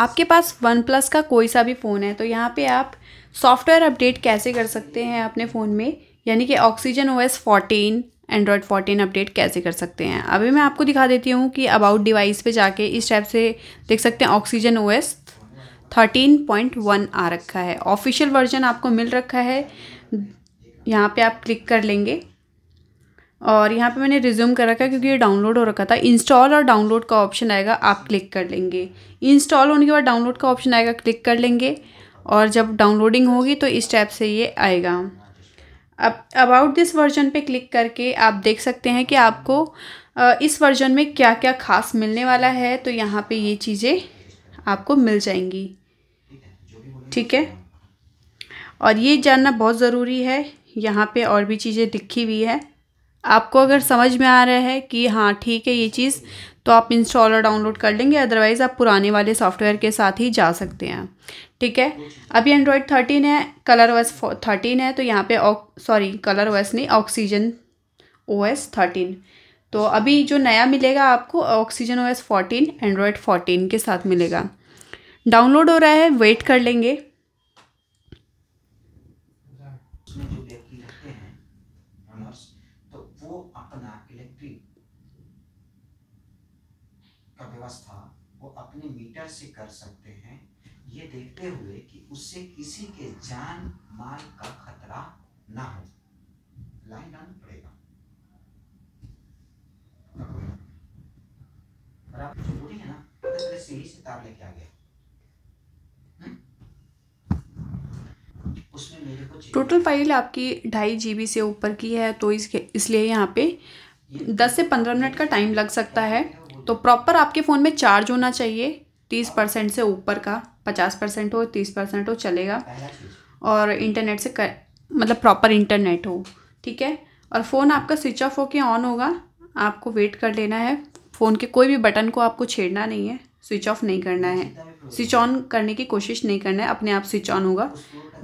आपके पास one plus का कोई सा भी फ़ोन है तो यहाँ पे आप सॉफ्टवेयर अपडेट कैसे कर सकते हैं अपने फ़ोन में यानी कि Oxygen O S fourteen Android fourteen update कैसे कर सकते हैं अभी मैं आपको दिखा देती हूँ कि अबाउट डिवाइस पे जाके इस टाइप से देख सकते हैं Oxygen O S thirteen point one आ रखा है ऑफिशियल वर्जन आपको मिल रखा है यहाँ पे आप क्लिक कर लेंगे और यहाँ पे मैंने रिज्यूम कर रखा है क्योंकि ये डाउनलोड हो रखा था इंस्टॉल और डाउनलोड का ऑप्शन आएगा आप क्लिक कर लेंगे इंस्टॉल होने के बाद डाउनलोड का ऑप्शन आएगा क्लिक कर लेंगे और जब डाउनलोडिंग होगी तो इस टैप से ये आएगा अब अबाउट दिस वर्जन पे क्लिक करके आप देख सकते हैं कि आपको इस वर्जन में क्या क्या खास मिलने वाला है तो यहाँ पर ये चीज़ें आपको मिल जाएंगी ठीक है और ये जानना बहुत ज़रूरी है यहाँ पर और भी चीज़ें लिखी हुई है आपको अगर समझ में आ रहा है कि हाँ ठीक है ये चीज़ तो आप इंस्टॉल और डाउनलोड कर लेंगे अदरवाइज़ आप पुराने वाले सॉफ्टवेयर के साथ ही जा सकते हैं ठीक है अभी एंड्रॉयड थर्टीन है कलर ओएस थर्टीन है तो यहाँ पे सॉरी कलर ओएस नहीं ऑक्सीजन ओ एस थर्टीन तो अभी जो नया मिलेगा आपको Oxygen O S fourteen Android fourteen के साथ मिलेगा डाउनलोड हो रहा है वेट कर लेंगे व्यवस्था वो अपने मीटर से कर सकते हैं ये देखते हुए कि उससे किसी के जान माल का खतरा ना हो लाइन डालना पड़ेगा बराबर जो बोली है ना पता सीढ़ी से तार लेके आ गया टोटल हम्म? फाइल आपकी ढाई जी से ऊपर की है तो इसके इसलिए यहाँ पे दस से पंद्रह मिनट का टाइम लग सकता है तो प्रॉपर आपके फ़ोन में चार्ज होना चाहिए तीस परसेंट से ऊपर का पचास परसेंट हो तीस परसेंट हो चलेगा और इंटरनेट से कर मतलब प्रॉपर इंटरनेट हो ठीक है और फ़ोन आपका स्विच ऑफ होके ऑन होगा आपको वेट कर लेना है फ़ोन के कोई भी बटन को आपको छेड़ना नहीं है स्विच ऑफ नहीं करना है स्विच ऑन करने की कोशिश नहीं करना है अपने आप स्विच ऑन होगा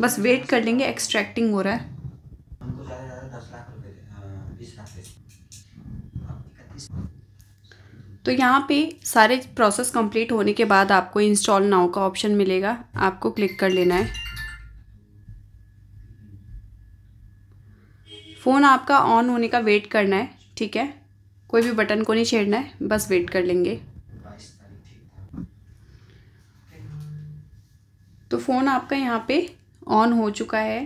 बस वेट कर लेंगे एक्सट्रैक्टिंग हो रहा है तो यहाँ पे सारे प्रोसेस कंप्लीट होने के बाद आपको इंस्टॉल नाउ का ऑप्शन मिलेगा आपको क्लिक कर लेना है फ़ोन आपका ऑन होने का वेट करना है ठीक है कोई भी बटन को नहीं छेड़ना है बस वेट कर लेंगे तो फ़ोन आपका यहाँ पे ऑन हो चुका है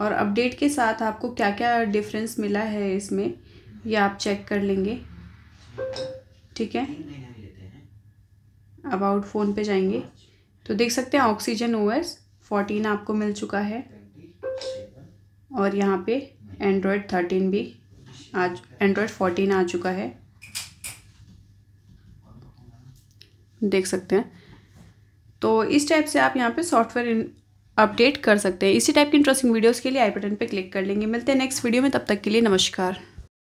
और अपडेट के साथ आपको क्या क्या डिफरेंस मिला है इसमें ये आप चेक कर लेंगे ठीक है अबाउट फ़ोन पे जाएंगे तो देख सकते हैं ऑक्सीजन ओ एस फोर्टीन आपको मिल चुका है और यहाँ पे एंड्रॉयड थर्टीन भी आज एंड्रॉयड फोर्टीन आ चुका है देख सकते हैं तो इस टाइप से आप यहाँ पे सॉफ्टवेयर अपडेट कर सकते हैं इसी टाइप की इंटरेस्टिंग वीडियोस के लिए आई बटन पे क्लिक कर लेंगे मिलते हैं नेक्स्ट वीडियो में तब तक के लिए नमस्कार